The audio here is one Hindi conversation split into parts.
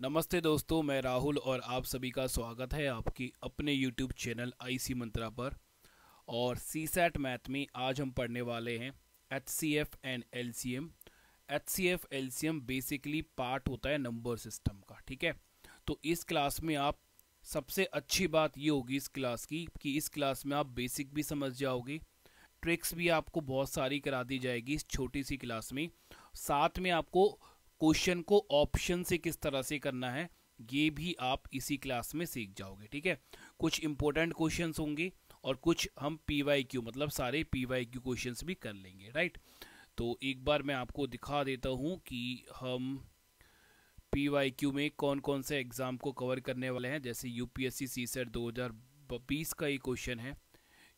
नमस्ते दोस्तों मैं राहुल और आप सभी का स्वागत है आपकी अपने यूट्यूब चैनल आईसी मंत्रा पर और सी सैट मैथ में आज हम पढ़ने वाले हैं H C F and L C M H C F L C M basically part होता है नंबर सिस्टम का ठीक है तो इस क्लास में आप सबसे अच्छी बात ये होगी इस क्लास की कि इस क्लास में आप बेसिक भी समझ जाओगे ट्रिक्स भी आपको बहुत सारी करा दी जाएगी इस छोटी सी क्लास में साथ में आपको क्वेश्चन को ऑप्शन से किस तरह से करना है ये भी आप इसी क्लास में सीख जाओगे ठीक है कुछ इंपॉर्टेंट क्वेश्चन होंगे और कुछ हम पी वाई क्यू मतलब सारे पी वाई क्यू क्वेश्चन भी कर लेंगे राइट तो एक बार मैं आपको दिखा देता हूँ कि हम पी वाई क्यू में कौन कौन से एग्ज़ाम को कवर करने वाले हैं जैसे यूपीएससी हजार बीस का ये क्वेश्चन है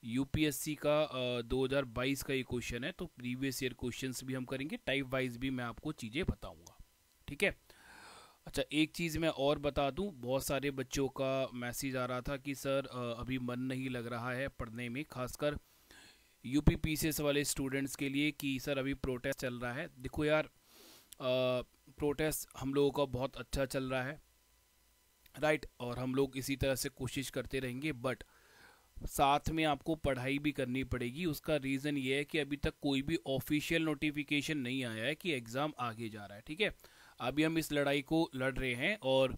यूपीएससी का आ, 2022 का ये क्वेश्चन है तो प्रीवियस ईयर क्वेश्चंस भी हम करेंगे टाइप वाइज भी मैं आपको चीज़ें बताऊंगा ठीक है अच्छा एक चीज़ मैं और बता दूं बहुत सारे बच्चों का मैसेज आ रहा था कि सर अभी मन नहीं लग रहा है पढ़ने में खासकर यू पी वाले स्टूडेंट्स के लिए कि सर अभी प्रोटेस्ट चल रहा है देखो यार प्रोटेस्ट हम लोगों का बहुत अच्छा चल रहा है राइट और हम लोग इसी तरह से कोशिश करते रहेंगे बट साथ में आपको पढ़ाई भी करनी पड़ेगी उसका रीज़न ये है कि अभी तक कोई भी ऑफिशियल नोटिफिकेशन नहीं आया है कि एग्ज़ाम आगे जा रहा है ठीक है अभी हम इस लड़ाई को लड़ रहे हैं और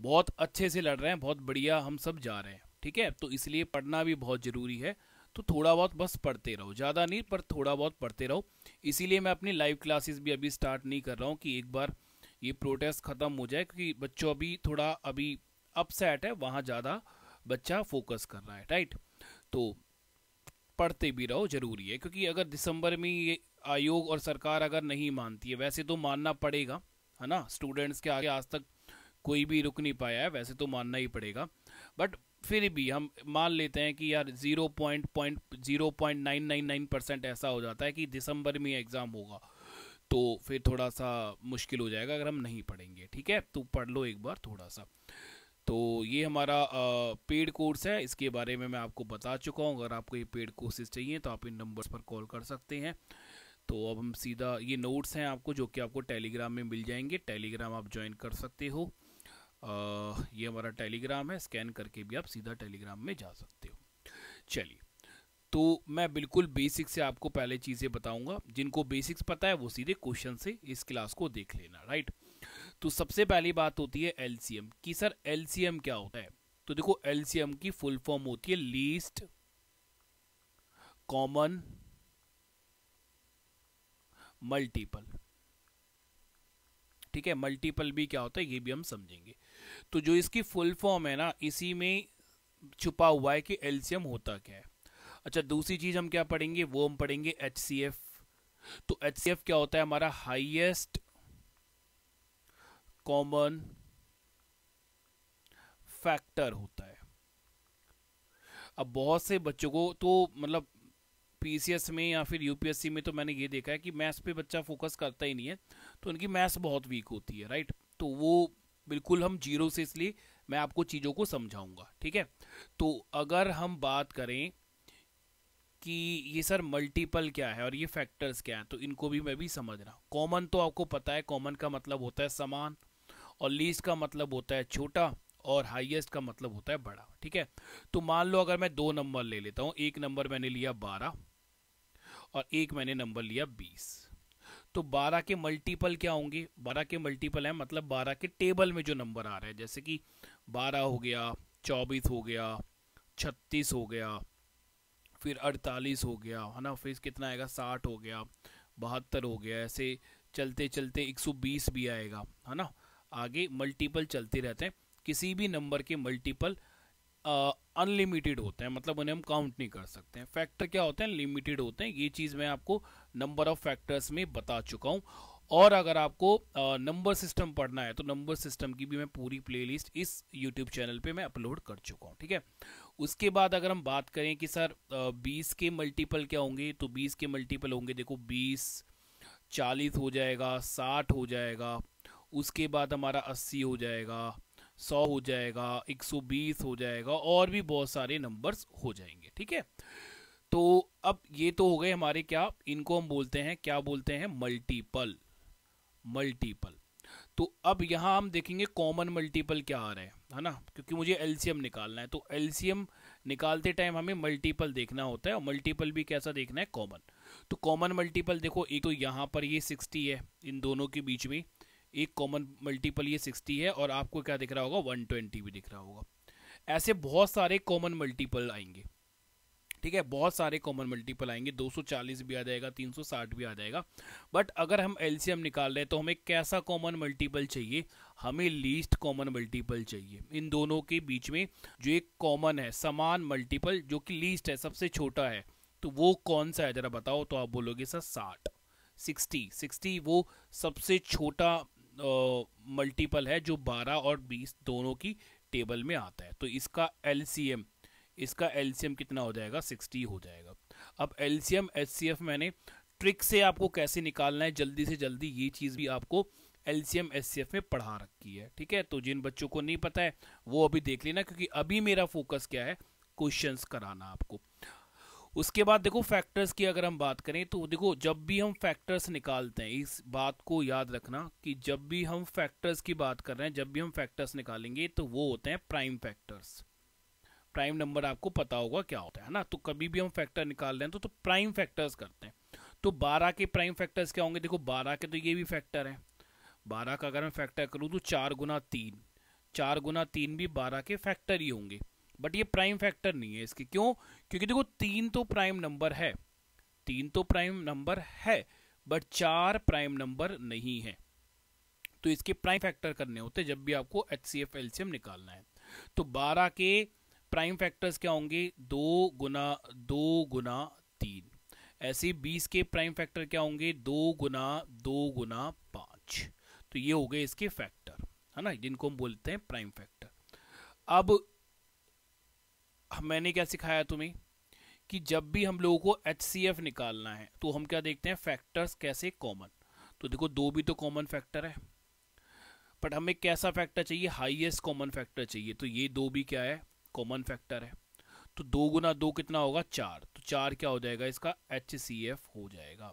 बहुत अच्छे से लड़ रहे हैं बहुत बढ़िया हम सब जा रहे हैं ठीक है तो इसलिए पढ़ना भी बहुत ज़रूरी है तो थोड़ा बहुत बस पढ़ते रहो ज़्यादा नहीं पर थोड़ा बहुत पढ़ते रहो इसीलिए मैं अपनी लाइव क्लासेस भी अभी स्टार्ट नहीं कर रहा हूँ कि एक बार ये प्रोटेस्ट ख़त्म हो जाए क्योंकि बच्चों अभी थोड़ा अभी अपसेट है वहाँ ज़्यादा बच्चा फोकस कर रहा है राइट तो पढ़ते भी रहो जरूरी है क्योंकि अगर दिसंबर में ये आयोग और सरकार अगर नहीं मानती है वैसे तो मानना पड़ेगा है ना स्टूडेंट्स के आगे आज तक कोई भी रुक नहीं पाया है वैसे तो मानना ही पड़ेगा बट फिर भी हम मान लेते हैं कि यार zero point point zero point nine nine nine percent ऐसा हो जाता है कि दिसंबर में एग्ज़ाम होगा तो फिर थोड़ा सा मुश्किल हो जाएगा अगर हम नहीं पढ़ेंगे ठीक है तो पढ़ लो एक बार थोड़ा सा तो ये हमारा पेड कोर्स है इसके बारे में मैं आपको बता चुका हूँ अगर आपको ये पेड कोर्सेज चाहिए तो आप इन नंबर्स पर कॉल कर सकते हैं तो अब हम सीधा ये नोट्स हैं आपको जो कि आपको टेलीग्राम में मिल जाएंगे टेलीग्राम आप ज्वाइन कर सकते हो आ, ये हमारा टेलीग्राम है स्कैन करके भी आप सीधा टेलीग्राम में जा सकते हो चलिए तो मैं बिल्कुल बेसिक से आपको पहले चीज़ें बताऊंगा जिनको बेसिक्स पता है वो सीधे क्वेश्चन से इस क्लास को देख लेना राइट right? तो सबसे पहली बात होती है एलसीएम कि सर एलसीएम क्या होता है तो देखो एलसीएम की फुल फॉर्म होती है लीस्ट कॉमन मल्टीपल ठीक है मल्टीपल भी क्या होता है ये भी हम समझेंगे तो जो इसकी फुल फॉर्म है ना इसी में छुपा हुआ है कि एल्सियम होता क्या है अच्छा दूसरी चीज हम क्या पढ़ेंगे वो हम पढ़ेंगे एच तो एच क्या होता है हमारा हाइएस्ट कॉमन फैक्टर होता है अब बहुत से बच्चों को तो मतलब पीसीएस में या फिर यूपीएससी में तो मैंने ये देखा है कि मैथ्स पे बच्चा फोकस करता ही नहीं है तो उनकी मैथ्स बहुत वीक होती है राइट तो वो बिल्कुल हम जीरो से इसलिए मैं आपको चीज़ों को समझाऊंगा ठीक है तो अगर हम बात करें कि ये सर मल्टीपल क्या है और ये फैक्टर्स क्या है तो इनको भी मैं भी समझ रहा हूँ कॉमन तो आपको पता है कॉमन का मतलब होता है समान और लीस्ट का मतलब होता है छोटा और हाईएस्ट का मतलब होता है बड़ा ठीक है तो मान लो अगर मैं दो नंबर ले लेता हूँ एक नंबर मैंने लिया बारह और एक मैंने नंबर लिया बीस तो बारह के मल्टीपल क्या होंगे बारह के मल्टीपल है मतलब बारह के टेबल में जो नंबर आ रहा है जैसे कि बारह हो गया चौबीस हो गया छत्तीस हो गया फिर अड़तालीस हो गया है ना फिर कितना आएगा साठ हो गया बहत्तर हो गया ऐसे चलते चलते एक सौ बीस भी आएगा है ना आगे मल्टीपल चलते रहते हैं किसी भी नंबर के मल्टीपल अनलिमिटेड होते हैं मतलब उन्हें हम काउंट नहीं कर सकते हैं फैक्टर क्या होते हैं लिमिटेड होते हैं ये चीज़ मैं आपको नंबर ऑफ फैक्टर्स में बता चुका हूँ और अगर आपको नंबर सिस्टम पढ़ना है तो नंबर सिस्टम की भी मैं पूरी प्लेलिस्ट इस यूट्यूब चैनल पे मैं अपलोड कर चुका हूँ ठीक है उसके बाद अगर हम बात करें कि सर बीस के मल्टीपल क्या होंगे तो बीस के मल्टीपल होंगे देखो बीस चालीस हो जाएगा साठ हो जाएगा उसके बाद हमारा अस्सी हो जाएगा सौ हो जाएगा एक सौ बीस हो जाएगा और भी बहुत सारे नंबर्स हो जाएंगे ठीक है तो अब ये तो हो गए हमारे क्या इनको हम बोलते हैं क्या बोलते हैं मल्टीपल मल्टीपल तो अब यहाँ हम देखेंगे कॉमन मल्टीपल क्या आ रहा है है ना क्योंकि मुझे एलसीएम निकालना है तो एलसीएम निकालते टाइम हमें मल्टीपल देखना होता है और मल्टीपल भी कैसा देखना है कॉमन तो कॉमन मल्टीपल देखो एक तो यहाँ पर ये सिक्सटी है इन दोनों के बीच में एक कॉमन मल्टीपल ये सिक्सटी है और आपको क्या दिख रहा होगा वन ट्वेंटी भी दिख रहा होगा ऐसे बहुत सारे कॉमन मल्टीपल आएंगे ठीक है बहुत सारे कॉमन मल्टीपल आएंगे 240 भी आ जाएगा 360 भी आ जाएगा बट अगर हम एल निकाल रहे हैं तो हमें कैसा कॉमन मल्टीपल चाहिए हमें लीस्ट कॉमन मल्टीपल चाहिए इन दोनों के बीच में जो एक कॉमन है समान मल्टीपल जो कि लीस्ट है सबसे छोटा है तो वो कौन सा है ज़रा बताओ तो आप बोलोगे सर साठ सिक्सटी सिक्सटी वो सबसे छोटा मल्टीपल है जो 12 और 20 दोनों की टेबल में आता है तो इसका एल इसका एल कितना हो जाएगा 60 हो जाएगा अब एल सी मैंने ट्रिक से आपको कैसे निकालना है जल्दी से जल्दी ये चीज़ भी आपको एल सी में पढ़ा रखी है ठीक है तो जिन बच्चों को नहीं पता है वो अभी देख लेना क्योंकि अभी मेरा फोकस क्या है क्वेश्चंस कराना आपको उसके बाद देखो फैक्टर्स की अगर हम बात करें तो देखो जब भी हम फैक्टर्स निकालते हैं इस बात को याद रखना कि जब भी हम फैक्टर्स की बात कर रहे हैं जब भी हम फैक्टर्स निकालेंगे तो वो होते हैं प्राइम फैक्टर्स प्राइम नंबर आपको पता होगा क्या होता है ना तो कभी भी हम फैक्टर निकाल रहे हैं तो, तो प्राइम फैक्टर्स करते हैं तो बारह के प्राइम फैक्टर्स क्या होंगे देखो बारह के तो ये भी फैक्टर हैं बारह का अगर मैं फैक्टर करूँ तो चार गुना तीन चार गुना तीन भी बारह के फैक्टर ही होंगे बट ये प्राइम फैक्टर नहीं है इसके क्यों क्योंकि देखो तीन तो प्राइम नंबर है तीन तो प्राइम नंबर है बट चार प्राइम नंबर नहीं है तो इसके प्राइम फैक्टर करने होते जब भी आपको एच सी एफ एल्सियम निकालना है तो बारह के प्राइम फैक्टर्स क्या होंगे दो गुना दो गुना तीन ऐसे बीस के प्राइम फैक्टर क्या होंगे दो गुना दो गुना पाँच तो ये हो गए इसके फैक्टर है ना जिनको हम बोलते हैं प्राइम फैक्टर अब मैंने क्या सिखाया तुम्हें कि जब भी हम लोगों को एच निकालना है तो हम क्या देखते हैं फैक्टर्स कैसे कॉमन तो देखो दो भी तो कॉमन फैक्टर है बट हमें कैसा फैक्टर चाहिए हाईएस्ट कॉमन फैक्टर चाहिए तो ये दो भी क्या है कॉमन फैक्टर है तो दो गुना दो कितना होगा चार तो चार क्या हो जाएगा इसका एच हो जाएगा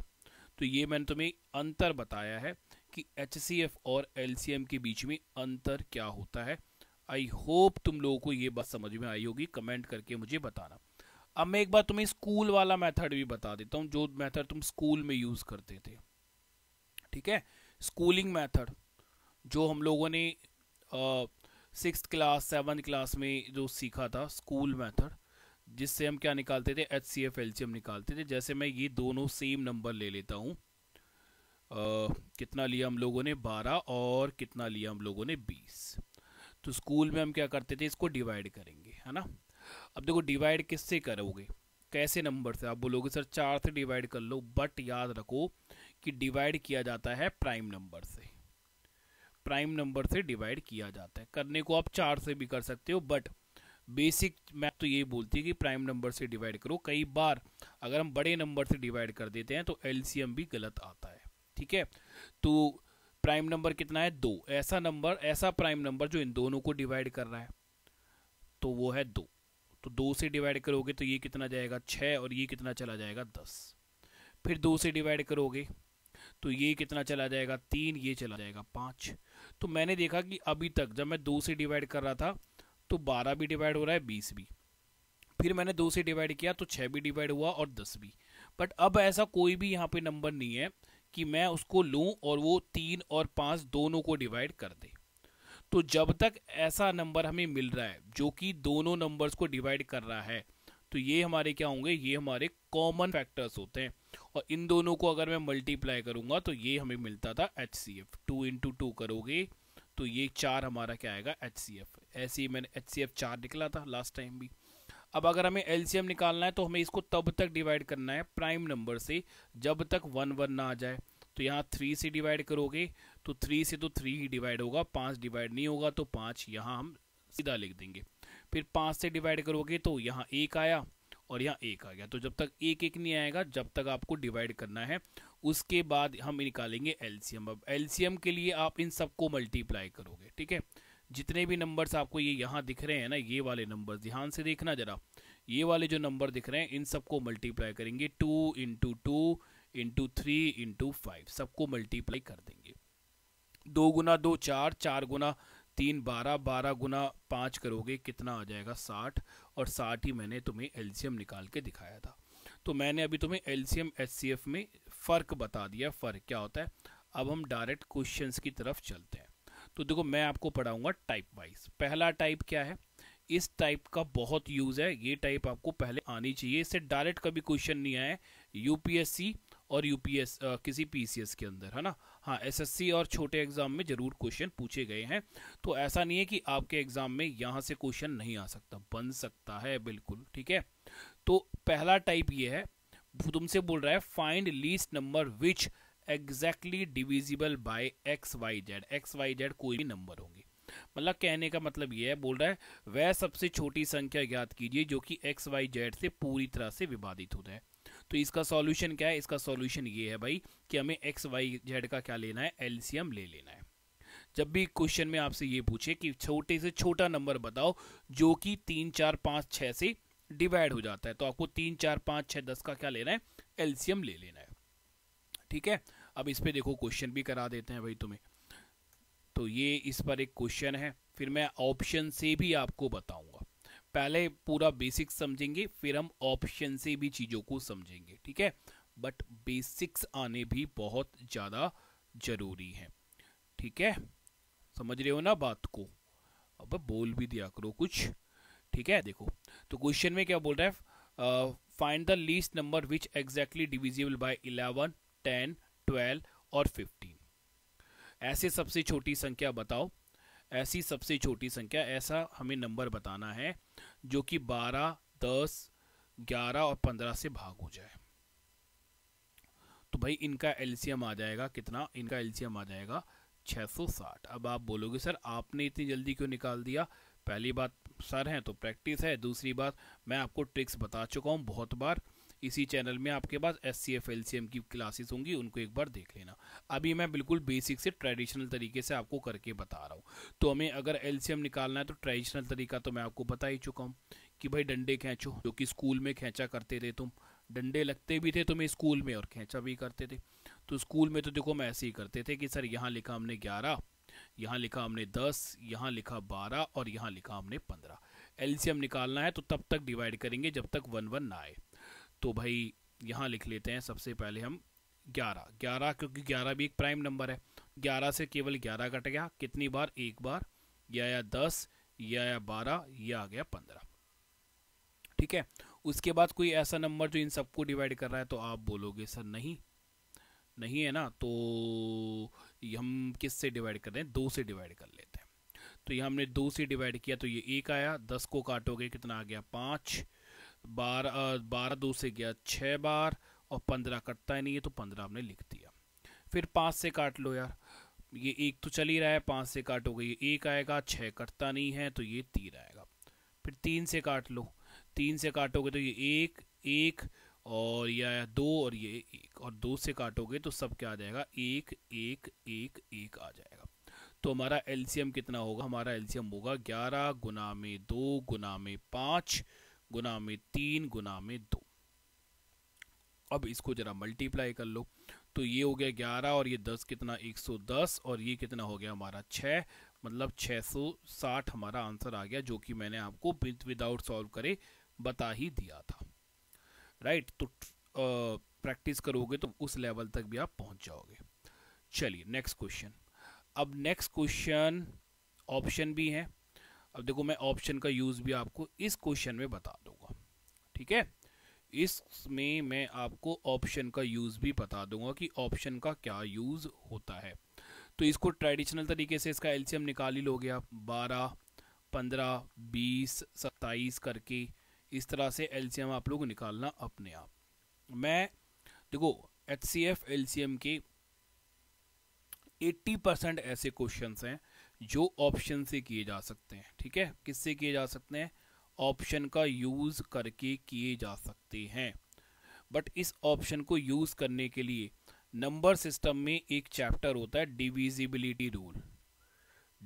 तो ये मैंने तुम्हें अंतर बताया है कि एच और एल के बीच में अंतर क्या होता है आई होप तुम लोगों को ये बात समझ में आई होगी कमेंट करके मुझे बताना अब मैं एक बार तुम्हें स्कूल वाला मेथड भी बता देता हूँ जो मेथड तुम स्कूल में यूज़ करते थे ठीक है स्कूलिंग मेथड जो हम लोगों ने सिक्स क्लास सेवन क्लास में जो सीखा था स्कूल मेथड जिससे हम क्या निकालते थे H C F L C M निकालते थे जैसे मैं ये दोनों सेम नंबर ले लेता हूँ कितना लिया हम लोगों ने बारह और कितना लिया हम लोगों ने बीस तो स्कूल में हम क्या करते थे इसको डिवाइड करेंगे है ना अब देखो डिवाइड किससे करोगे कैसे नंबर से आप बोलोगे सर चार से डिवाइड कर लो बट याद रखो कि डिवाइड किया जाता है प्राइम नंबर से प्राइम नंबर से डिवाइड किया जाता है करने को आप चार से भी कर सकते हो बट बेसिक मैं तो ये बोलती है कि प्राइम नंबर से डिवाइड करो कई बार अगर हम बड़े नंबर से डिवाइड कर देते हैं तो एलसीएम भी गलत आता है ठीक है तो प्राइम नंबर कितना है दो ऐसा नंबर ऐसा प्राइम नंबर जो इन दोनों को डिवाइड कर रहा है तो वो है दो तो दो से डिवाइड करोगे तो ये कितना जाएगा छः और ये कितना चला जाएगा दस फिर दो से डिवाइड करोगे तो ये कितना चला जाएगा तीन ये चला जाएगा पाँच तो मैंने देखा कि अभी तक जब मैं दो से डिवाइड कर रहा था तो बारह भी डिवाइड हो रहा है बीस भी फिर मैंने दो से डिवाइड किया तो छः भी डिवाइड हुआ और दस भी बट अब ऐसा कोई भी यहाँ पे नंबर नहीं है कि मैं उसको लूं और वो तीन और पाँच दोनों को डिवाइड कर दे तो जब तक ऐसा नंबर हमें मिल रहा है जो कि दोनों नंबर्स को डिवाइड कर रहा है तो ये हमारे क्या होंगे ये हमारे कॉमन फैक्टर्स होते हैं और इन दोनों को अगर मैं मल्टीप्लाई करूंगा तो ये हमें मिलता था H C F two into two करोगे तो ये चार हमारा क्या आएगा एच सी एफ ऐसे ही मैंने एच सी एफ चार निकला था लास्ट टाइम भी अब अगर हमें एलसीएम निकालना है तो हमें इसको तब तक डिवाइड करना है प्राइम नंबर से जब तक वन वन ना आ जाए तो यहाँ थ्री से डिवाइड करोगे तो थ्री से तो थ्री ही डिवाइड होगा पाँच डिवाइड नहीं होगा तो पाँच यहाँ हम सीधा लिख देंगे फिर पाँच से डिवाइड करोगे तो यहाँ एक आया और यहाँ एक आ गया तो जब तक एक एक नहीं आएगा जब तक आपको डिवाइड करना है उसके बाद हम निकालेंगे एलसीएम अब एलसीएम के लिए आप इन सबको मल्टीप्लाई करोगे ठीक है जितने भी नंबर्स आपको ये यहाँ दिख रहे हैं ना ये वाले नंबर्स ध्यान से देखना ज़रा ये वाले जो नंबर दिख रहे हैं इन सबको मल्टीप्लाई करेंगे two into two into three into five सबको मल्टीप्लाई कर देंगे दो गुना दो चार चार गुना तीन बारह बारह गुना पाँच करोगे कितना आ जाएगा साठ और साठ ही मैंने तुम्हें एलसीएम निकाल के दिखाया था तो मैंने अभी तुम्हें एलसीएम एचसीएफ में फ़र्क बता दिया फ़र्क क्या होता है अब हम डायरेक्ट क्वेश्चन की तरफ चलते हैं तो देखो मैं आपको पढ़ाऊंगा टाइप वाइज पहला टाइप क्या है इस टाइप का बहुत यूज़ है ये टाइप आपको पहले आनी चाहिए इससे डायरेक्ट कभी क्वेश्चन नहीं आए यूपीएससी और यूपीएस किसी पीसीएस के अंदर है ना हाँ एसएससी और छोटे एग्जाम में ज़रूर क्वेश्चन पूछे गए हैं तो ऐसा नहीं है कि आपके एग्जाम में यहाँ से क्वेश्चन नहीं आ सकता बन सकता है बिल्कुल ठीक है तो पहला टाइप ये है तुमसे बोल रहा है find least number which exactly divisible by X Y Z X Y Z कोई भी नंबर होंगे मतलब कहने का मतलब यह है बोल रहा है वह सबसे छोटी संख्या ज्ञात कीजिए जो कि एक्स वाई जेड से पूरी तरह से विवादित होता है तो इसका सॉल्यूशन क्या है इसका सॉल्यूशन ये है भाई कि हमें एक्स वाई जेड का क्या लेना है एलसीएम ले लेना है जब भी क्वेश्चन में आपसे ये पूछे कि छोटे से छोटा नंबर बताओ जो कि तीन चार पाँच छः से डिवाइड हो जाता है तो आपको तीन चार पाँच छः दस का क्या लेना है एल्सियम ले लेना है ठीक है अब इस पर देखो क्वेश्चन भी करा देते हैं भाई तुम्हें तो ये इस पर एक क्वेश्चन है फिर मैं ऑप्शन से भी आपको बताऊंगा पहले पूरा बेसिक्स समझेंगे फिर हम ऑप्शन से भी चीज़ों को समझेंगे ठीक है बट बेसिक्स आने भी बहुत ज़्यादा ज़रूरी हैं ठीक है समझ रहे हो ना बात को अब बोल भी दिया करो कुछ ठीक है देखो तो क्वेश्चन में क्या बोल रहा है find the least number which exactly divisible by eleven ten twelve और फिफ्टीन ऐसे सबसे छोटी संख्या बताओ ऐसी सबसे छोटी संख्या ऐसा हमें नंबर बताना है जो कि बारह दस ग्यारह और पंद्रह से भाग हो जाए तो भाई इनका एलसीएम आ जाएगा कितना इनका एलसीएम आ जाएगा 660 अब आप बोलोगे सर आपने इतनी जल्दी क्यों निकाल दिया पहली बात सर हैं तो प्रैक्टिस है दूसरी बात मैं आपको ट्रिक्स बता चुका हूँ बहुत बार इसी चैनल में आपके पास S C F L C M की क्लासेस होंगी उनको एक बार देख लेना अभी मैं बिल्कुल बेसिक से ट्रेडिशनल तरीके से आपको करके बता रहा हूँ तो हमें अगर एल सी एम निकालना है तो ट्रेडिशनल तरीका तो मैं आपको बता ही चुका हूँ कि भाई डंडे खींचो जो कि स्कूल में खींचा करते थे तुम डंडे लगते भी थे तुम्हें तो स्कूल में और खींचा भी करते थे तो स्कूल में तो देखो हम ऐसे ही करते थे कि सर यहाँ लिखा हमने ग्यारह यहाँ लिखा हमने दस यहाँ लिखा बारह और यहाँ लिखा हमने पंद्रह एलसीएम निकालना है तो तब तक डिवाइड करेंगे जब तक वन वन ना आए तो भाई यहाँ लिख लेते हैं सबसे पहले हम ग्यारह ग्यारह क्योंकि ग्यारह भी एक प्राइम नंबर है ग्यारह से केवल ग्यारह कट गया कितनी बार एक बार या या दस या या बारह या आ गया पंद्रह ठीक है उसके बाद कोई ऐसा नंबर जो इन सबको डिवाइड कर रहा है तो आप बोलोगे सर नहीं नहीं है ना तो हम किस से डिवाइड कर रहे हैं दो से डिवाइड कर लेते हैं तो ये हमने दो से डिवाइड किया तो ये एक आया दस को काटोगे कितना आ गया पाँच बारह बारह दो से गया छः बार और पंद्रह कटता ही नहीं है तो पंद्रह हमने लिख दिया फिर पाँच से काट लो यार ये एक तो चल ही रहा है पाँच से काटोगे गई एक आएगा छः कटता नहीं है तो ये तीन आएगा फिर तीन से काट लो तीन से काटोगे तो ये एक एक और ये आया दो और ये एक और दो से काटोगे तो सब क्या आ जाएगा एक एक एक एक आ जाएगा तो हमारा एलसीएम कितना होगा हमारा एलसीएम होगा ग्यारह गुना में दो गुना में पाँच गुना में तीन गुना में दो अब इसको जरा मल्टीप्लाई कर लो तो ये हो गया ग्यारह और ये दस कितना एक सौ दस और ये कितना हो गया हमारा छः मतलब छः सौ साठ हमारा आंसर आ गया जो कि मैंने आपको विदाउट सॉल्व करे बता ही दिया था राइट तो प्रैक्टिस करोगे तो उस लेवल तक भी आप पहुंच जाओगे चलिए नेक्स्ट क्वेश्चन अब नेक्स्ट क्वेश्चन ऑप्शन भी है अब देखो मैं ऑप्शन का यूज़ भी आपको इस क्वेश्चन में बता दूंगा ठीक है इसमें मैं आपको ऑप्शन का यूज़ भी बता दूंगा कि ऑप्शन का क्या यूज़ होता है तो इसको ट्रेडिशनल तरीके से इसका एलसीएम निकाल ही लोगे आप बारह पंद्रह बीस सत्ताईस करके इस तरह से एलसीएम आप लोग निकालना अपने आप मैं देखो एच सी एफ के एट्टी परसेंट ऐसे क्वेश्चन हैं जो ऑप्शन से किए जा सकते हैं ठीक है किससे किए जा सकते हैं ऑप्शन का यूज़ करके किए जा सकते हैं बट इस ऑप्शन को यूज़ करने के लिए नंबर सिस्टम में एक चैप्टर होता है डिविजिबिलिटी रूल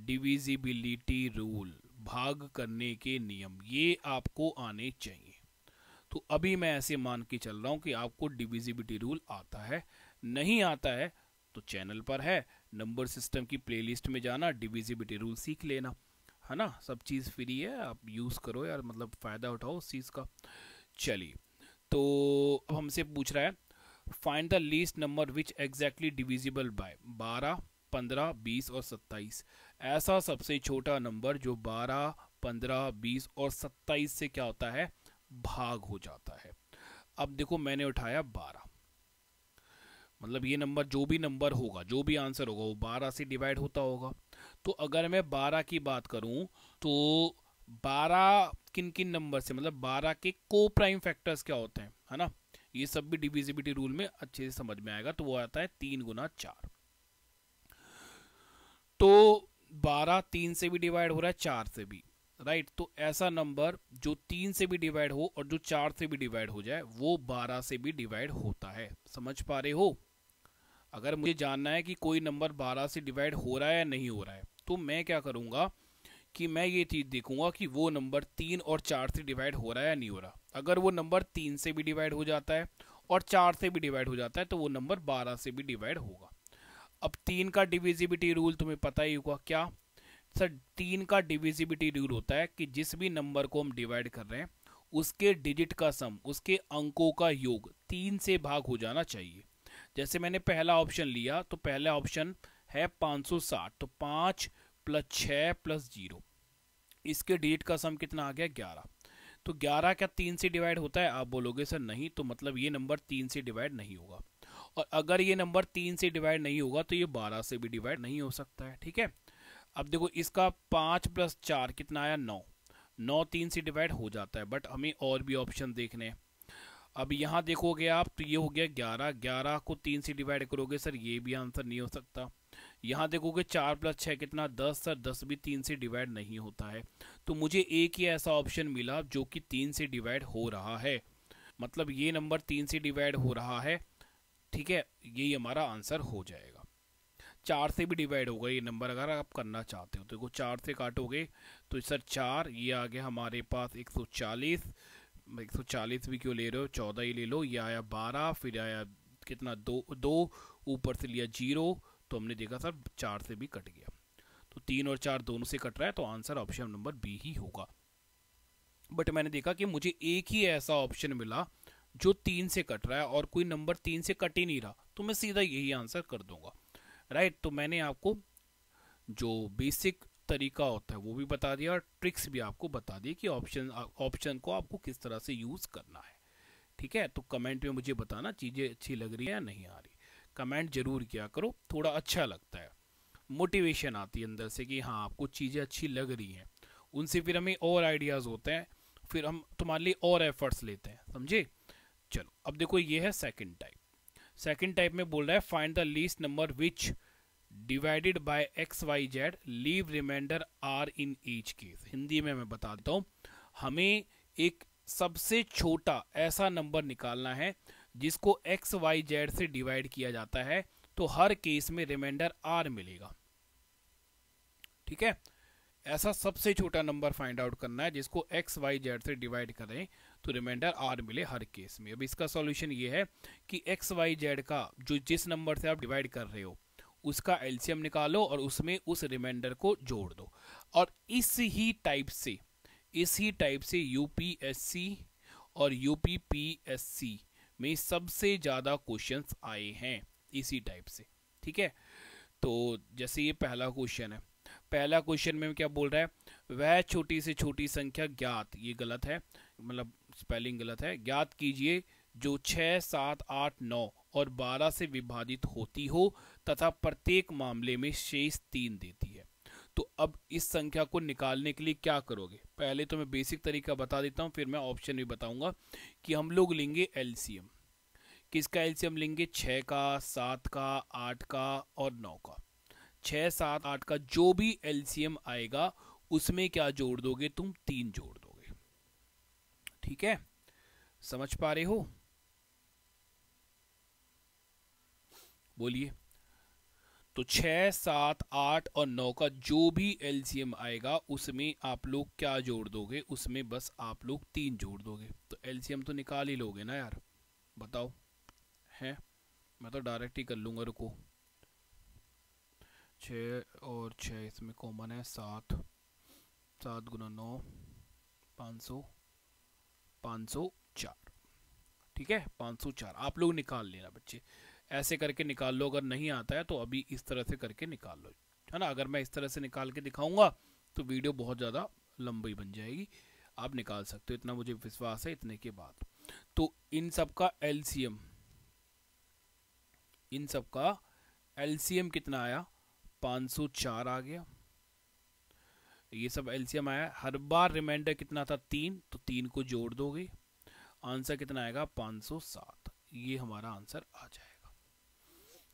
डिविजिबिलिटी रूल भाग करने के नियम ये आपको आने चाहिए तो अभी मैं ऐसे मान के चल रहा हूँ कि आपको डिविजिबिलिटी रूल आता है नहीं आता है तो चैनल पर है नंबर सिस्टम की प्लेलिस्ट में जाना डिविजिबिलिटी रूल सीख लेना है ना सब चीज़ फ्री है आप यूज़ करो यार मतलब फ़ायदा उठाओ उस चीज़ का चलिए तो अब हमसे पूछ रहा है find the least number which exactly divisible by बारह पंद्रह बीस और सत्ताईस ऐसा सबसे छोटा नंबर जो बारह पंद्रह बीस और सत्ताईस से क्या होता है भाग हो जाता है अब देखो मैंने उठाया बारह मतलब ये नंबर जो भी नंबर होगा जो भी आंसर होगा वो बारह से डिवाइड होता होगा तो अगर मैं बारह की बात करूँ तो बारह किन किन नंबर से मतलब बारह के को प्राइम फैक्टर्स क्या होते हैं है ना ये सब भी डिविजिबिलिटी रूल में अच्छे से समझ में आएगा तो वो आता है तीन गुना चार तो बारह तीन से भी डिवाइड हो रहा है चार से भी राइट right, तो ऐसा नंबर जो तीन से भी डिवाइड हो और जो चार से भी डिवाइड हो जाए वो बारह से भी डिवाइड होता है समझ पा रहे हो अगर मुझे जानना है कि कोई नंबर बारह से डिवाइड हो रहा है या नहीं हो रहा है तो मैं क्या करूँगा कि मैं ये चीज़ देखूंगा कि वो नंबर तीन और चार से डिवाइड हो रहा है या नहीं हो रहा अगर वो नंबर तीन से भी डिवाइड हो जाता है और चार से भी डिवाइड हो जाता है तो वो नंबर बारह से भी डिवाइड होगा अब तीन का डिविजिबिलिटी रूल तुम्हें पता ही होगा क्या सर तीन का डिविजिबिलिटी रूल होता है कि जिस भी नंबर को हम डिवाइड कर रहे हैं उसके डिजिट का सम उसके अंकों का योग तीन से भाग हो जाना चाहिए जैसे मैंने पहला ऑप्शन लिया तो पहला ऑप्शन है 560 तो पाँच प्लस छः प्लस जीरो इसके डिजिट का सम कितना आ गया ग्यारह तो ग्यारह क्या तीन से डिवाइड होता है आप बोलोगे सर नहीं तो मतलब ये नंबर तीन से डिवाइड नहीं होगा और अगर ये नंबर तीन से डिवाइड नहीं होगा तो ये बारह से भी डिवाइड नहीं हो सकता है ठीक है अब देखो इसका पाँच प्लस चार कितना आया नौ नौ तीन से डिवाइड हो जाता है बट हमें और भी ऑप्शन देखने हैं अब यहाँ देखोगे आप तो ये हो गया ग्यारह ग्यारह को तीन से डिवाइड करोगे सर ये भी आंसर नहीं हो सकता यहाँ देखोगे चार प्लस छः कितना दस सर दस भी तीन से डिवाइड नहीं होता है तो मुझे एक ही ऐसा ऑप्शन मिला जो कि तीन से डिवाइड हो रहा है मतलब ये नंबर तीन से डिवाइड हो रहा है ठीक है यही हमारा आंसर हो जाएगा चार से भी डिवाइड होगा ये नंबर अगर आप करना चाहते हो तो देखो चार से काटोगे तो सर चार ये आ गया हमारे पास एक सौ चालीस एक सौ चालीस भी क्यों ले रहे हो चौदह ही ले लो ये आया बारह फिर आया कितना दो दो ऊपर से लिया जीरो तो हमने देखा सर चार से भी कट गया तो तीन और चार दोनों से कट रहा है तो आंसर ऑप्शन नंबर बी ही होगा बट मैंने देखा कि मुझे एक ही ऐसा ऑप्शन मिला जो तीन से कट रहा है और कोई नंबर तीन से कट ही नहीं रहा तो मैं सीधा यही आंसर कर दूंगा राइट तो मैंने आपको जो बेसिक तरीका होता है वो भी बता दिया और ट्रिक्स भी आपको बता दी कि ऑप्शन ऑप्शन को आपको किस तरह से यूज़ करना है ठीक है तो कमेंट में मुझे बताना चीज़ें अच्छी लग रही है या नहीं आ रही कमेंट जरूर किया करो थोड़ा अच्छा लगता है मोटिवेशन आती है अंदर से कि हाँ आपको चीज़ें अच्छी लग रही हैं उनसे फिर हमें और आइडियाज़ होते हैं फिर हम तुम्हारे लिए और एफर्ट्स लेते हैं समझे चलो अब देखो ये है सेकंड टाइप सेकंड टाइप में बोल रहा है find the least number which divided by X Y Z leave remainder are in each case Hindi में मैं बताता हूँ हमें एक सबसे छोटा ऐसा नंबर निकालना है जिसको एक्स वाई जेड से डिवाइड किया जाता है तो हर केस में रिमाइंडर आर मिलेगा ठीक है ऐसा सबसे छोटा नंबर फाइंड आउट करना है जिसको एक्स वाई जेड से डिवाइड करें तो रिमाइंडर आर मिले हर केस में अब इसका सॉल्यूशन ये है कि एक्स वाई जेड का जो जिस नंबर से आप डिवाइड कर रहे हो उसका एलसीएम निकालो और उसमें उस रिमाइंडर को जोड़ दो और इस ही टाइप से इस ही टाइप से यूपीएससी और यूपीपीएससी में सबसे ज़्यादा क्वेश्चंस आए हैं इसी टाइप से ठीक है तो जैसे ये पहला क्वेश्चन है पहला क्वेश्चन में क्या बोल रहा है वह छोटी से छोटी संख्या ज्ञात ये गलत है मतलब स्पेलिंग गलत है ज्ञात कीजिए जो छः सात आठ नौ और बारह से विभाजित होती हो तथा प्रत्येक मामले में शेष तीन देती है तो अब इस संख्या को निकालने के लिए क्या करोगे पहले तो मैं बेसिक तरीका बता देता हूँ फिर मैं ऑप्शन भी बताऊँगा कि हम लोग लेंगे एलसीएम किसका एलसीएम लेंगे छः का सात का आठ का और नौ का छः सात आठ का जो भी एलसीएम आएगा उसमें क्या जोड़ दोगे तुम तीन जोड़ दोगे ठीक है समझ पा रहे हो बोलिए तो छः सात आठ और नौ का जो भी एलसीएम आएगा उसमें आप लोग क्या जोड़ दोगे उसमें बस आप लोग तीन जोड़ दोगे तो एलसीएम तो निकाल ही लोगे ना यार बताओ हैं मैं तो डायरेक्ट ही कर लूँगा रुको छः और छः इसमें कॉमन है सात सात गुना नौ पाँच सौ पाँच सौ चार ठीक है पाँच सौ चार आप लोग निकाल लेना बच्चे ऐसे करके निकाल लो अगर नहीं आता है तो अभी इस तरह से करके निकाल लो है ना अगर मैं इस तरह से निकाल के दिखाऊंगा तो वीडियो बहुत ज़्यादा लंबी बन जाएगी आप निकाल सकते हो इतना मुझे विश्वास है इतने के बाद तो इन सब का एल इन सब का एल कितना आया 504 आ गया ये सब एल आया हर बार रिमाइंडर कितना था तीन तो तीन को जोड़ दोगे आंसर कितना आएगा 507 ये हमारा आंसर आ जाएगा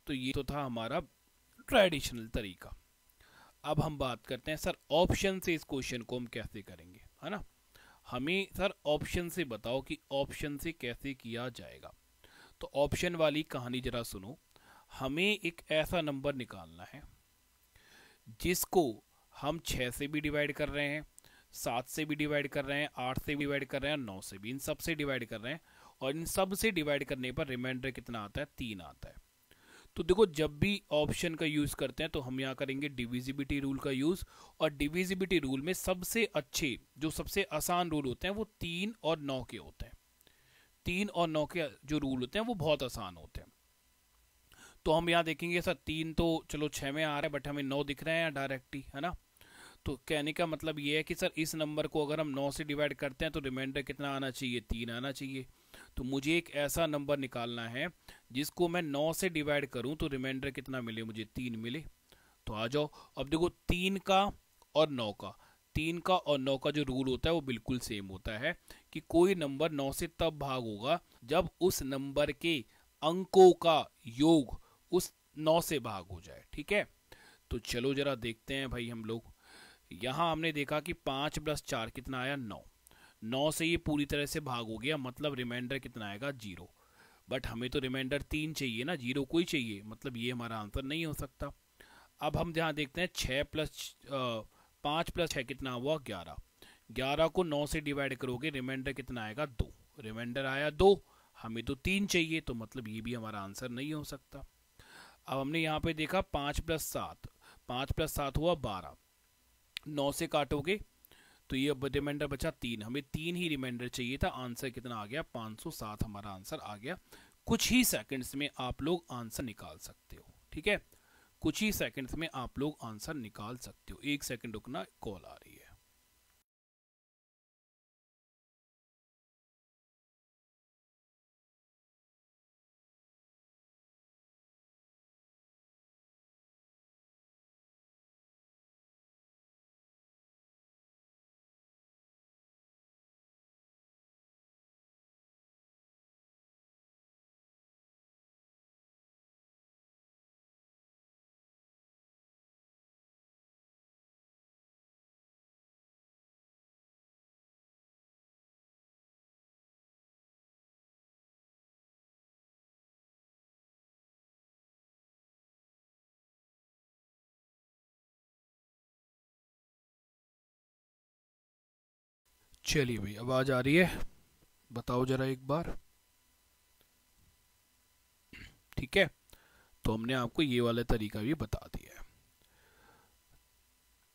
तो ये तो था हमारा ट्रेडिशनल तरीका अब हम बात करते हैं सर ऑप्शन से इस क्वेश्चन को हम कैसे करेंगे है ना हमें सर ऑप्शन से बताओ कि ऑप्शन से कैसे किया जाएगा तो ऑप्शन वाली कहानी ज़रा सुनो हमें एक ऐसा नंबर निकालना है जिसको हम छः से भी डिवाइड कर रहे हैं सात से भी डिवाइड कर रहे हैं आठ से भी डिवाइड कर रहे हैं नौ से भी इन सब से डिवाइड कर रहे हैं और इन सब से डिवाइड करने पर रिमाइंडर कितना आता है तीन आता है तो देखो जब भी ऑप्शन का यूज़ करते हैं तो हम यहाँ करेंगे डिविजिबिलिटी रूल का यूज़ और डिविजिबिलिटी रूल में सबसे अच्छे जो सबसे आसान रूल होते हैं वो तीन और नौ के होते हैं तीन और नौ के जो रूल होते हैं वो बहुत आसान होते हैं तो हम यहाँ देखेंगे सर तीन तो चलो छः में आ रहे हैं बट हमें नौ दिख रहे हैं डायरेक्टली है ना तो कहने का मतलब ये है कि सर इस नंबर को अगर हम नौ से डिवाइड करते हैं तो रिमाइंडर कितना आना चाहिए तीन आना चाहिए तो मुझे एक ऐसा नंबर निकालना है जिसको मैं नौ से डिवाइड करूं तो रिमाइंडर कितना मिले मुझे तीन मिले तो आ जाओ अब देखो तीन का और नौ का तीन का और नौ का जो रूल होता है वो बिल्कुल सेम होता है कि कोई नंबर नौ से तब भाग होगा जब उस नंबर के अंकों का योग उस नौ से भाग हो जाए ठीक है तो चलो जरा देखते हैं भाई हम लोग यहाँ हमने देखा कि पाँच प्लस चार कितना आया नौ नौ से ये पूरी तरह से भाग हो गया मतलब रिमाइंडर कितना आएगा जीरो बट हमें तो रिमाइंडर तीन चाहिए ना जीरो को ही चाहिए मतलब ये हमारा आंसर नहीं हो सकता अब हम जहाँ देखते हैं छः प्लस पाँच प्लस छः कितना हुआ ग्यारह ग्यारह को नौ से डिवाइड करोगे रिमाइंडर कितना आएगा दो रिमाइंडर आया दो हमें तो तीन चाहिए तो मतलब ये भी हमारा आंसर नहीं हो सकता अब हमने यहाँ पे देखा पाँच प्लस सात पाँच प्लस सात हुआ बारह नौ से काटोगे तो ये रिमाइंडर बचा तीन हमें तीन ही रिमाइंडर चाहिए था आंसर कितना आ गया 507 हमारा आंसर आ गया कुछ ही सेकंड्स में आप लोग आंसर निकाल सकते हो ठीक है कुछ ही सेकंड्स में आप लोग आंसर निकाल सकते हो एक सेकंड रुकना कॉल आ रही चलिए भाई आवाज़ आ रही है बताओ ज़रा एक बार ठीक है तो हमने आपको ये वाला तरीका भी बता दिया है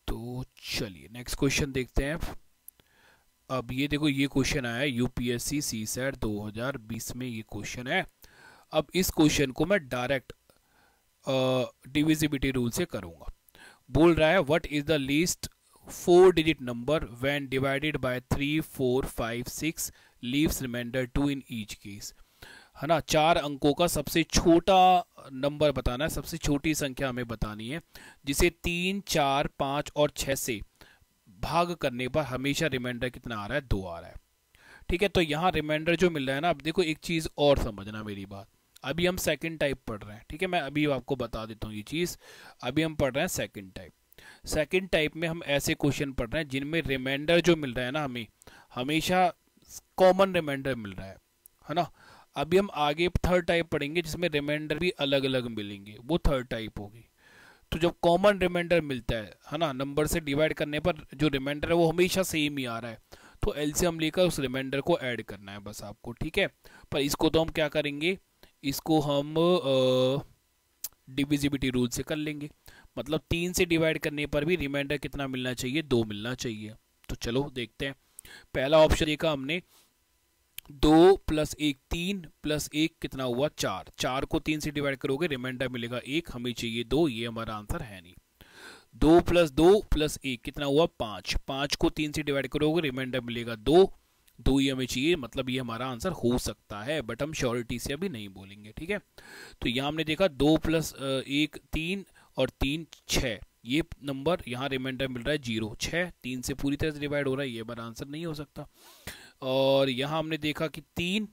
तो चलिए नेक्स्ट क्वेश्चन देखते हैं आप अब ये देखो ये क्वेश्चन आया यूपीएससी सी सैट दो में ये क्वेश्चन है अब इस क्वेश्चन को मैं डायरेक्ट डिविजिबिलिटी रूल से करूंगा बोल रहा है what is the least four digit number when divided by three four five six leaves remainder two in each case है ना चार अंकों का सबसे छोटा नंबर बताना है सबसे छोटी संख्या हमें बतानी है जिसे तीन चार पाँच और छः से भाग करने पर हमेशा रिमाइंडर कितना आ रहा है दो आ रहा है ठीक है तो यहाँ रिमाइंडर जो मिल रहा है ना अब देखो एक चीज़ और समझना मेरी बात अभी हम सेकंड टाइप पढ़ रहे हैं ठीक है मैं अभी आपको बता देता हूँ ये चीज़ अभी हम पढ़ रहे हैं सेकंड टाइप सेकंड टाइप में हम ऐसे क्वेश्चन पढ़ रहे हैं जिनमें रिमाइंडर जो मिल रहा है ना हमें हमेशा कॉमन रिमाइंडर मिल रहा है है ना अभी हम आगे थर्ड टाइप पढ़ेंगे जिसमें रिमाइंडर भी अलग अलग मिलेंगे वो थर्ड टाइप होगी तो जब कॉमन रिमाइंडर मिलता है है ना नंबर से डिवाइड करने पर जो रिमाइंडर है वो हमेशा सेम ही आ रहा है तो एलसीएम लेकर उस रिमाइंडर को ऐड करना है बस आपको ठीक है पर इसको तो हम क्या करेंगे इसको हम डिविजिबिलिटी रूल से कर लेंगे मतलब तीन से डिवाइड करने पर भी रिमाइंडर कितना मिलना चाहिए दो मिलना चाहिए तो चलो देखते हैं पहला ऑप्शन देखा हमने दो प्लस एक तीन प्लस एक कितना हुआ चार चार को तीन से डिवाइड करोगे रिमाइंडर मिलेगा एक हमें चाहिए दो ये हमारा आंसर है नहीं दो प्लस दो प्लस एक कितना हुआ पाँच पाँच को तीन से डिवाइड करोगे रिमाइंडर मिलेगा दो दो ही हमें चाहिए मतलब ये हमारा आंसर हो सकता है बट हम श्योरिटी से अभी नहीं बोलेंगे ठीक है तो यहाँ हमने देखा दो प्लस एक तीन और तीन छः ये नंबर यहाँ रिमाइंडर मिल रहा है जीरो छः तीन से पूरी तरह से डिवाइड हो रहा है ये बार आंसर नहीं हो सकता और यहाँ हमने देखा कि तीन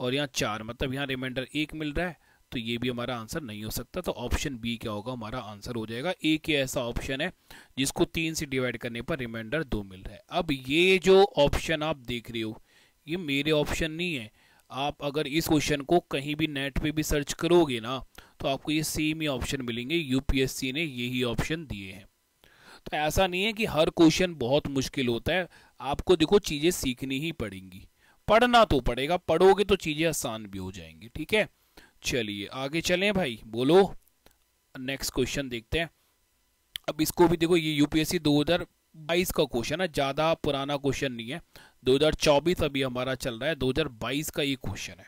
और यहाँ चार मतलब यहाँ रिमाइंडर एक मिल रहा है तो ये भी हमारा आंसर नहीं हो सकता तो ऑप्शन बी क्या होगा हमारा आंसर हो जाएगा एक ही ऐसा ऑप्शन है जिसको तीन से डिवाइड करने पर रिमाइंडर दो मिल रहा है अब ये जो ऑप्शन आप देख रहे हो ये मेरे ऑप्शन नहीं है आप अगर इस क्वेश्चन को कहीं भी नेट पे भी सर्च करोगे ना तो आपको ये सेम ही ऑप्शन मिलेंगे यूपीएससी ने यही ऑप्शन दिए हैं तो ऐसा नहीं है कि हर क्वेश्चन बहुत मुश्किल होता है आपको देखो चीज़ें सीखनी ही पड़ेंगी पढ़ना तो पड़ेगा पढ़ोगे तो चीज़ें आसान भी हो जाएंगी ठीक है चलिए आगे चलें भाई बोलो नेक्स्ट क्वेश्चन देखते हैं अब इसको भी देखो ये यूपीएससी 2022 का क्वेश्चन है ज़्यादा पुराना क्वेश्चन नहीं है 2024 अभी हमारा चल रहा है 2022 का ये क्वेश्चन है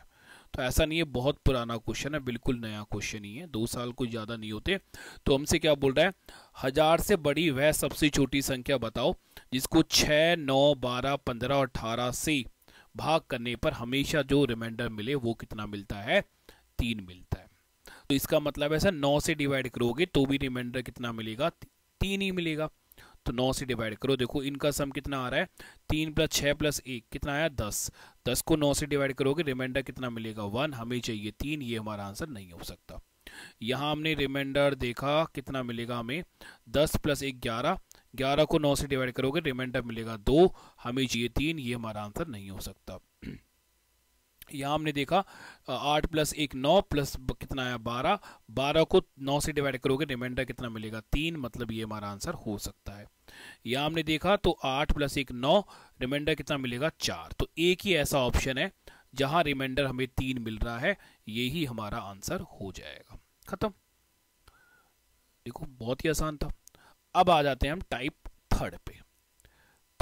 तो ऐसा नहीं है बहुत पुराना क्वेश्चन है बिल्कुल नया क्वेश्चन ही है दो साल कुछ ज़्यादा नहीं होते तो हमसे क्या बोल रहा है हजार से बड़ी वह सबसे छोटी संख्या बताओ जिसको छ नौ बारह पंद्रह और अठारह से भाग करने पर हमेशा जो रिमाइंडर मिले वो कितना मिलता है तीन मिलता है तो इसका मतलब ऐसा नौ से डिवाइड करोगे तो भी रिमाइंडर कितना मिलेगा तीन ही मिलेगा तो नौ से डिवाइड करो देखो इनका सम कितना आ रहा है तीन प्लस छः प्लस एक कितना आया दस दस को नौ से डिवाइड करोगे रिमाइंडर कितना मिलेगा वन हमें चाहिए तीन ये हमारा आंसर नहीं हो सकता यहाँ हमने रिमाइंडर देखा कितना मिलेगा हमें दस प्लस एक ग्यारह ग्यारह को नौ से डिवाइड करोगे रिमाइंडर मिलेगा दो हमें चाहिए तीन ये हमारा आंसर नहीं हो सकता यहाँ हमने देखा आठ प्लस एक नौ प्लस कितना आया बारह बारह को नौ से डिवाइड करोगे रिमाइंडर कितना मिलेगा तीन मतलब ये हमारा आंसर हो सकता है यहाँ हमने देखा तो आठ प्लस एक नौ रिमाइंडर कितना मिलेगा चार तो एक ही ऐसा ऑप्शन है जहाँ रिमाइंडर हमें तीन मिल रहा है यही हमारा आंसर हो जाएगा खत्म देखो बहुत ही आसान था अब आ जाते हैं हम टाइप थर्ड पे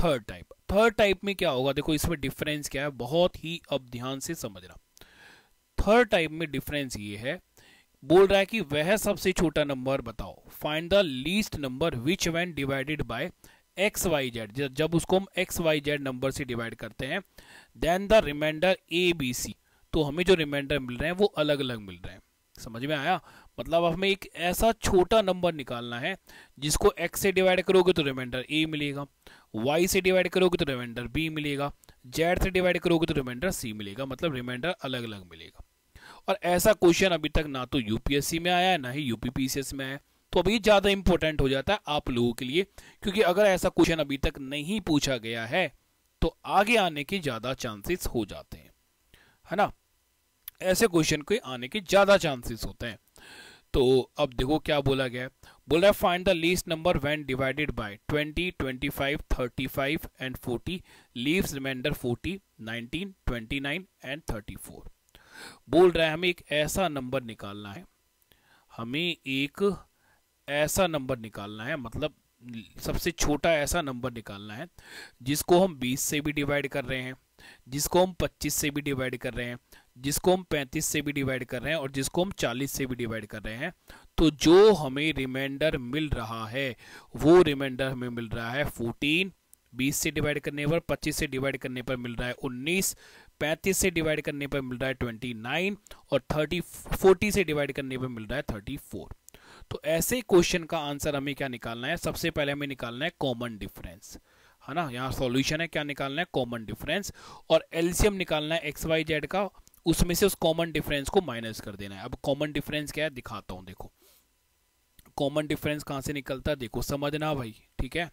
थर्ड टाइप थर्ड टाइप में क्या होगा देखो इसमें डिफरेंस क्या है बहुत ही अब ध्यान से समझना थर्ड टाइप में डिफरेंस ये है बोल रहा है कि वह सबसे छोटा नंबर बताओ find the least number which when divided by X Y Z जब उसको हम एक्स वाई जेड नंबर से डिवाइड करते हैं then the remainder A B C तो हमें जो रिमाइंडर मिल रहे हैं वो अलग अलग मिल रहे हैं समझ में आया मतलब हमें एक ऐसा छोटा नंबर निकालना है जिसको x से डिवाइड करोगे तो रिमाइंडर a मिलेगा y से डिवाइड करोगे तो रिमाइंडर b मिलेगा z से डिवाइड करोगे तो रिमाइंडर c मिलेगा मतलब रिमाइंडर अलग अलग मिलेगा और ऐसा क्वेश्चन अभी तक ना तो यूपीएससी में आया है ना ही यूपीपीसीएस में आया है तो अभी ज़्यादा इंपॉर्टेंट हो जाता है आप लोगों के लिए क्योंकि अगर ऐसा क्वेश्चन अभी तक नहीं पूछा गया है तो आगे आने के ज़्यादा चांसेस हो जाते हैं है ना ऐसे क्वेश्चन के आने के ज़्यादा चांसेस होते हैं तो अब देखो क्या बोला गया बोल रहा है find the least number when divided by 20, 25, 35 and 40 leaves remainder 40, 19, 29 and 34 बोल रहा है हमें एक ऐसा नंबर निकालना है हमें एक ऐसा नंबर निकालना है मतलब सबसे छोटा ऐसा नंबर निकालना है जिसको हम 20 से भी डिवाइड कर रहे हैं जिसको हम 25 से भी डिवाइड कर रहे हैं जिसको हम 35 से भी डिवाइड कर रहे हैं और जिसको हम 40 से भी डिवाइड कर रहे हैं तो जो हमें रिमाइंडर मिल रहा है वो रिमाइंडर हमें मिल रहा है 14 20 से डिवाइड करने पर 25 से डिवाइड करने पर मिल रहा है 19 35 से डिवाइड करने पर मिल रहा है 29 और 30 40 से डिवाइड करने पर मिल रहा है 34 तो ऐसे क्वेश्चन का आंसर हमें क्या निकालना है सबसे पहले हमें निकालना है कॉमन डिफरेंस है ना यहाँ सॉल्यूशन है क्या निकालना है कॉमन डिफरेंस और एलसीएम निकालना है एक्स वाई जेड का उसमें से उस कॉमन डिफरेंस को माइनस कर देना है अब कॉमन डिफरेंस क्या है दिखाता हूँ देखो कॉमन डिफरेंस कहाँ से निकलता है देखो समझना भाई ठीक है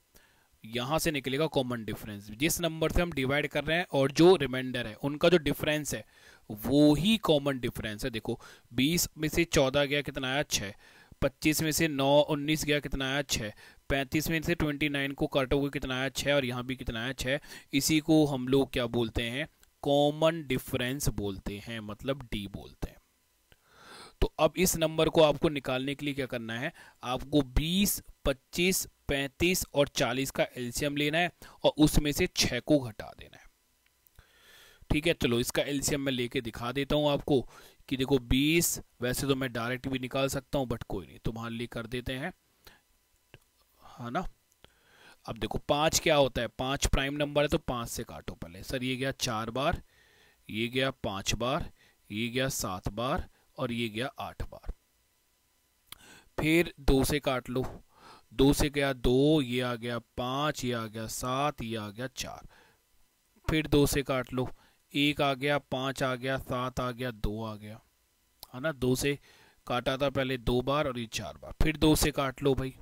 यहाँ से निकलेगा कॉमन डिफरेंस जिस नंबर से हम डिवाइड कर रहे हैं और जो रिमाइंडर है उनका जो डिफरेंस है वो ही कॉमन डिफरेंस है देखो 20 में से 14 गया कितना आया छः पच्चीस में से नौ उन्नीस गया कितना आया छः पैंतीस में से ट्वेंटी नाइन को काटोगे कितना आया छः और यहाँ भी कितना आया छः इसी को हम लोग क्या बोलते हैं कॉमन डिफरेंस बोलते हैं मतलब डी बोलते हैं तो अब इस नंबर को आपको निकालने के लिए क्या करना है आपको 20, 25, 35 और 40 का एल्सियम लेना है और उसमें से 6 को घटा देना है ठीक है चलो इसका एल्सियम मैं लेके दिखा देता हूं आपको कि देखो 20 वैसे तो मैं डायरेक्ट भी निकाल सकता हूं बट कोई नहीं तुम्हारे तो लिए कर देते हैं है हाँ ना अब देखो पाँच क्या होता है पाँच प्राइम नंबर है तो पाँच से काटो पहले सर ये गया चार बार ये गया पाँच बार ये गया सात बार और ये गया आठ बार फिर दो से काट लो दो से गया दो ये आ गया पाँच ये आ गया सात ये आ गया चार फिर दो से काट लो एक आ गया पाँच आ गया सात आ गया दो आ गया है ना दो से काटा था पहले दो बार और ये चार बार फिर दो से काट लो भाई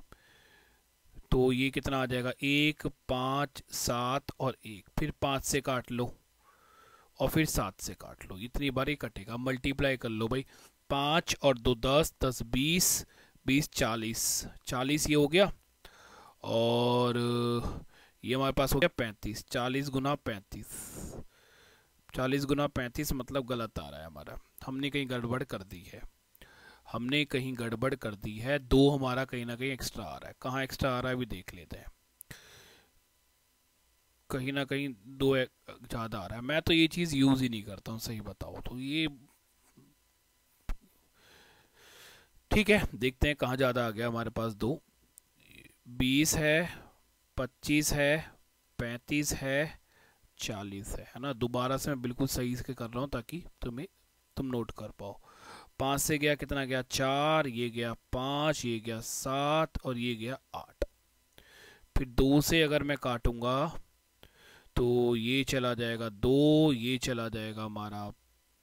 तो ये कितना आ जाएगा एक पाँच सात और एक फिर पाँच से काट लो और फिर सात से काट लो इतनी बार ही कटेगा मल्टीप्लाई कर लो भाई पाँच और दो दस दस बीस बीस चालीस चालीस ये हो गया और ये हमारे पास हो गया पैंतीस चालीस गुना पैंतीस चालीस गुना पैंतीस मतलब गलत आ रहा है हमारा हमने कहीं गड़बड़ कर दी है हमने कहीं गड़बड़ कर दी है दो हमारा कहीं ना कहीं एक्स्ट्रा आ रहा है कहाँ एक्स्ट्रा आ रहा है भी देख लेते हैं कहीं ना कहीं दो ज़्यादा आ रहा है मैं तो ये चीज़ यूज़ ही नहीं करता हूँ सही बताओ तो ये ठीक है देखते हैं कहाँ ज़्यादा आ गया हमारे पास दो बीस है पच्चीस है पैंतीस है चालीस है है ना दोबारा से मैं बिल्कुल सही से कर रहा हूँ ताकि तुम्हें तुम नोट कर पाओ पाँच से गया कितना गया चार ये गया पाँच ये गया सात और ये गया आठ फिर दो से अगर मैं काटूंगा तो ये चला जाएगा दो ये चला जाएगा हमारा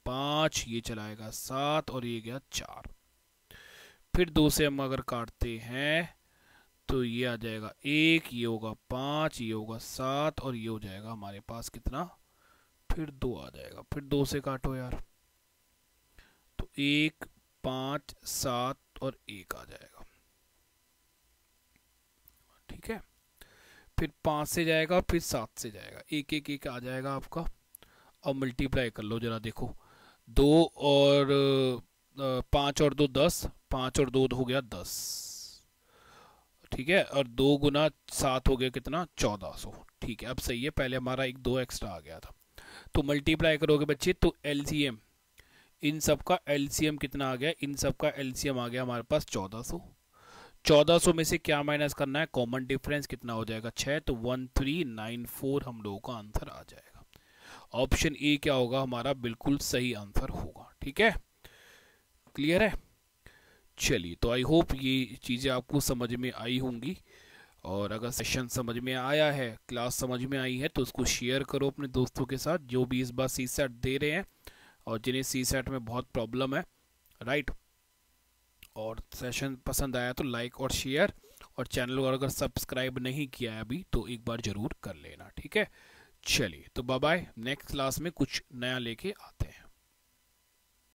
पाँच ये चलाएगा सात और ये गया चार फिर दो से हम अगर काटते हैं तो ये आ जाएगा एक ये होगा पाँच ये होगा सात और ये हो जाएगा हमारे पास कितना फिर दो आ जाएगा फिर दो से काटो यार एक पाँच सात और एक आ जाएगा ठीक है फिर पाँच से जाएगा फिर सात से जाएगा एक एक एक आ जाएगा आपका और मल्टीप्लाई कर लो जरा देखो दो और पाँच और दो दस पाँच और दो हो गया दस ठीक है और दो गुना सात हो गया कितना चौदह सौ ठीक है अब सही है पहले हमारा एक दो एक्स्ट्रा आ गया था तो मल्टीप्लाई करोगे बच्चे तो एल सी एम इन सब का एलसीएम कितना आ गया इन सब का एलसीएम आ गया हमारे पास 1400 1400 में से क्या माइनस करना है कॉमन डिफरेंस कितना हो जाएगा छः तो वन थ्री नाइन फोर हम लोगों का आंसर आ जाएगा ऑप्शन ए क्या होगा हमारा बिल्कुल सही आंसर होगा ठीक है क्लियर है चलिए तो आई होप ये चीज़ें आपको समझ में आई होंगी और अगर सेशन समझ में आया है क्लास समझ में आई है तो उसको शेयर करो अपने दोस्तों के साथ जो भी इस बार सी दे रहे हैं और जिन्हें सी सेट में बहुत प्रॉब्लम है राइट और सेशन पसंद आया तो लाइक और शेयर और चैनल को अगर सब्सक्राइब नहीं किया है अभी तो एक बार ज़रूर कर लेना ठीक है चलिए तो बाय नेक्स्ट क्लास में कुछ नया लेके आते हैं